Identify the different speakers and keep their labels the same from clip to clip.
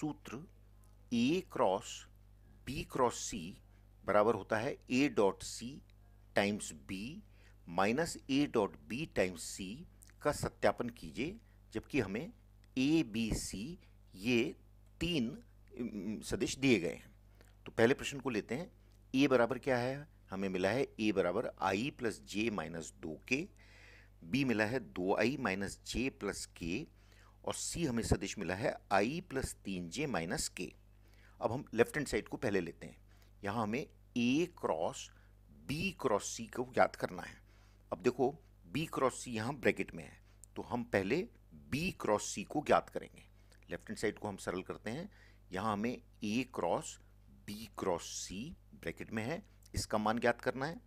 Speaker 1: सूत्र A cross B cross C बराबर होता है A dot C times B minus A dot B times C का सत्यापन कीजिए जबकि हमें ए बी सी ये तीन सदिश दिए गए हैं तो पहले प्रश्न को लेते हैं ए बराबर क्या है हमें मिला है ए बराबर आई प्लस जे माइनस दो के बी मिला है दो आई माइनस जे प्लस के और सी हमें सदिश मिला है आई प्लस तीन जे माइनस के अब हम लेफ्ट हैंड साइड को पहले लेते हैं यहाँ हमें A cross B cross C को याद करना है अब देखो बी क्रॉस सी यहाँ ब्रैकेट में है तो हम पहले बी क्रॉस सी को ज्ञात करेंगे लेफ्ट हैंड साइड को हम सरल करते हैं यहाँ हमें A cross B cross C bracket में है इसका मान ज्ञात करना है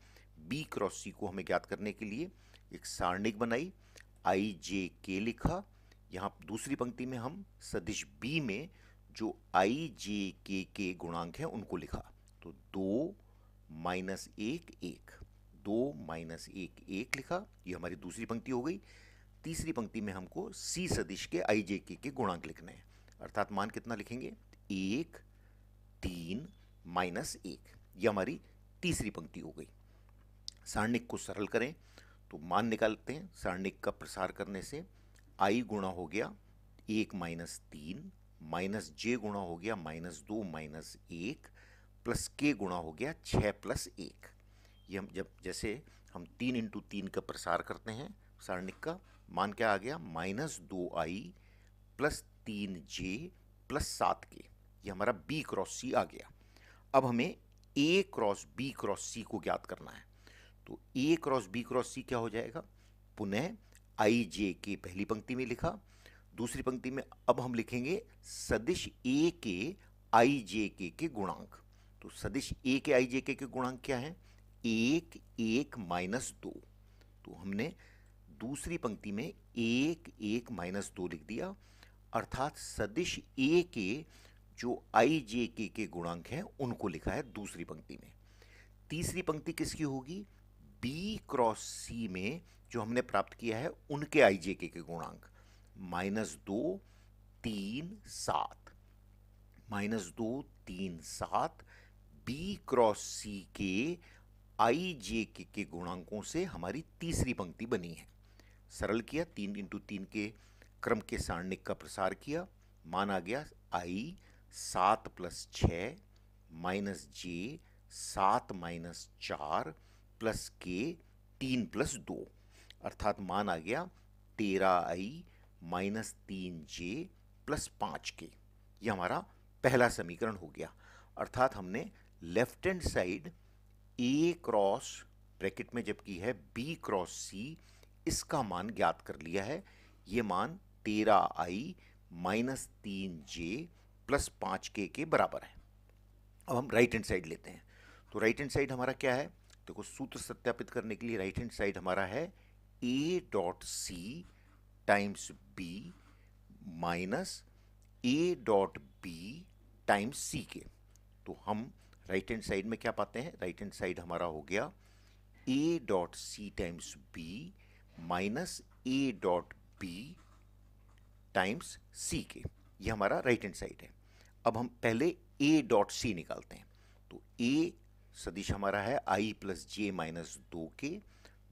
Speaker 1: बी क्रॉस सी को हमें ज्ञात करने के लिए एक सारणिक बनाई आई जे के लिखा यहाँ दूसरी पंक्ति में हम सदिश बी में जो आई जे के के गुणांक हैं उनको लिखा तो दो माइनस एक एक दो माइनस एक एक लिखा ये हमारी दूसरी पंक्ति हो गई तीसरी पंक्ति में हमको सी सदिश के आई जे के के गुणांक लिखने हैं अर्थात मान कितना लिखेंगे एक तीन माइनस एक ये हमारी तीसरी पंक्ति हो गई सारणिक को सरल करें तो मान निकालते हैं सारणिक का प्रसार करने से आई गुणा हो गया एक माइनस तीन माइनस जे गुणा हो गया माइनस दो माइनस एक प्लस के गुणा हो गया छः प्लस एक ये हम जब जैसे हम तीन इंटू तीन का प्रसार करते हैं सारणिक का मान क्या आ गया माइनस दो आई प्लस तीन जे प्लस सात के ये हमारा बी क्रॉस सी आ गया अब हमें A cross B cross C को ज्ञात करना है तो A cross B cross C क्या हो जाएगा पुनः आई जे के पहली पंक्ति में लिखा दूसरी पंक्ति में अब हम लिखेंगे सदिश ए के आई जे के के गुणांक तो सदिश ए के आई जे के के गुणांक क्या है एक एक माइनस दो तो हमने दूसरी पंक्ति में एक एक माइनस दो लिख दिया अर्थात सदिश ए के जो आई जे के के गुणांक हैं उनको लिखा है दूसरी पंक्ति में तीसरी पंक्ति किसकी होगी बी क्रॉस सी में जो हमने प्राप्त किया है उनके आई जे के गुणांक माइनस दो तीन सात माइनस दो तीन सात बी क्रॉस सी के आई जे के के गुणांकों से हमारी तीसरी पंक्ति बनी है सरल किया तीन इंटू तीन के क्रम के सारणिक का प्रसार किया मान आ गया आई सात प्लस छ माइनस जे सात माइनस चार प्लस के तीन प्लस दो अर्थात मान आ गया तेरह आई माइनस तीन जे प्लस पाँच के ये हमारा पहला समीकरण हो गया अर्थात हमने left hand side A cross bracket में जबकि है बी क्रॉस सी इसका मान ज्ञात कर लिया है ये मान तेरह आई माइनस तीन जे प्लस पाँच के के बराबर है अब हम राइट हैंड साइड लेते हैं तो राइट हैंड साइड हमारा क्या है देखो सूत्र सत्यापित करने के लिए राइट हैंड साइड हमारा है A dot C times B minus A dot B times C के तो हम राइट हैंड साइड में क्या पाते हैं राइट हैंड साइड हमारा हो गया A dot C times B minus A dot B times C के ये हमारा राइट हैंड साइड है अब हम पहले ए डॉट सी निकालते हैं तो ए सदिश हमारा है आई प्लस जे माइनस दो के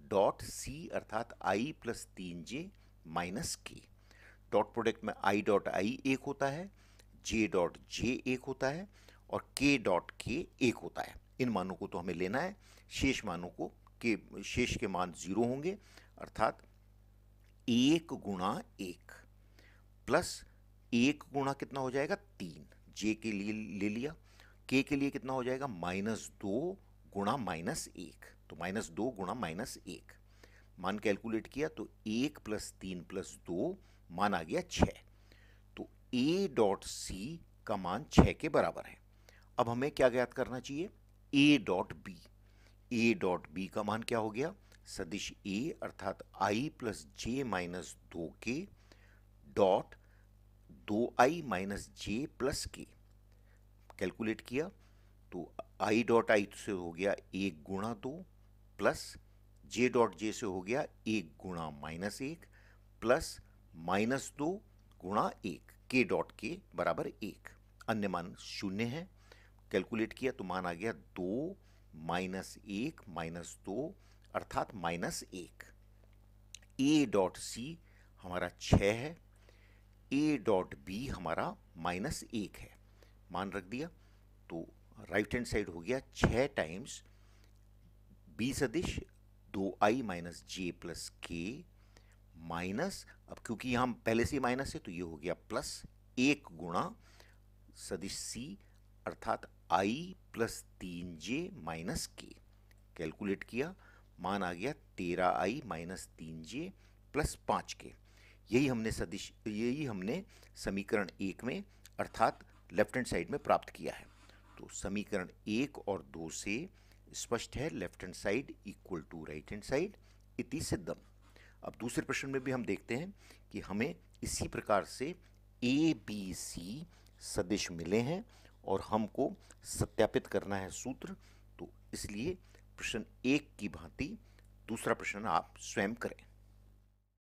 Speaker 1: डॉट सी अर्थात आई प्लस तीन J minus K dot product में आई डॉट आई एक होता है जे डॉट जे एक होता है और के डॉट के एक होता है इन मानों को तो हमें लेना है शेष मानों को के शेष के मान जीरो होंगे अर्थात एक गुणा एक प्लस एक गुणा कितना हो जाएगा तीन जे के लिए ले लिया के के लिए कितना हो जाएगा माइनस दो गुणा माइनस एक तो माइनस दो गुणा माइनस एक मान कैलकुलेट किया तो एक प्लस तीन प्लस दो मान आ गया छः तो ए डॉट सी का मान छः के बराबर है अब हमें क्या ज्ञात करना चाहिए A dot B A dot B का मान क्या हो गया सदिश ए अर्थात आई प्लस जे माइनस दो के डॉट दो I minus J plus K calculate किया तो आई डॉट आई से हो गया एक गुणा दो प्लस जे डॉट जे से हो गया एक गुणा माइनस एक प्लस माइनस दो गुणा एक के डॉट के बराबर एक अन्य मान शून्य है कैलकुलेट किया तो मान आ गया दो माइनस एक माइनस दो अर्थात माइनस एक ए डॉट सी हमारा छ है ए डॉट बी हमारा माइनस एक है मान रख दिया तो राइट हैंड साइड हो गया छः टाइम्स बी सदिश दो I minus J plus K minus अब क्योंकि यहाँ पहले से माइनस है तो ये हो गया प्लस एक गुणा सदिश सी अर्थात आई प्लस तीन जे माइनस के कैलकुलेट किया मान आ गया तेरह आई माइनस तीन जे प्लस पाँच के यही हमने सदिश यही हमने समीकरण एक में अर्थात लेफ्ट हैंड साइड में प्राप्त किया है तो समीकरण एक और दो से स्पष्ट है left hand side equal to right hand side इति सिद्धम अब दूसरे प्रश्न में भी हम देखते हैं कि हमें इसी प्रकार से ए बी सी सदिश मिले हैं और हमको सत्यापित करना है सूत्र तो इसलिए प्रश्न एक की भांति दूसरा प्रश्न आप स्वयं करें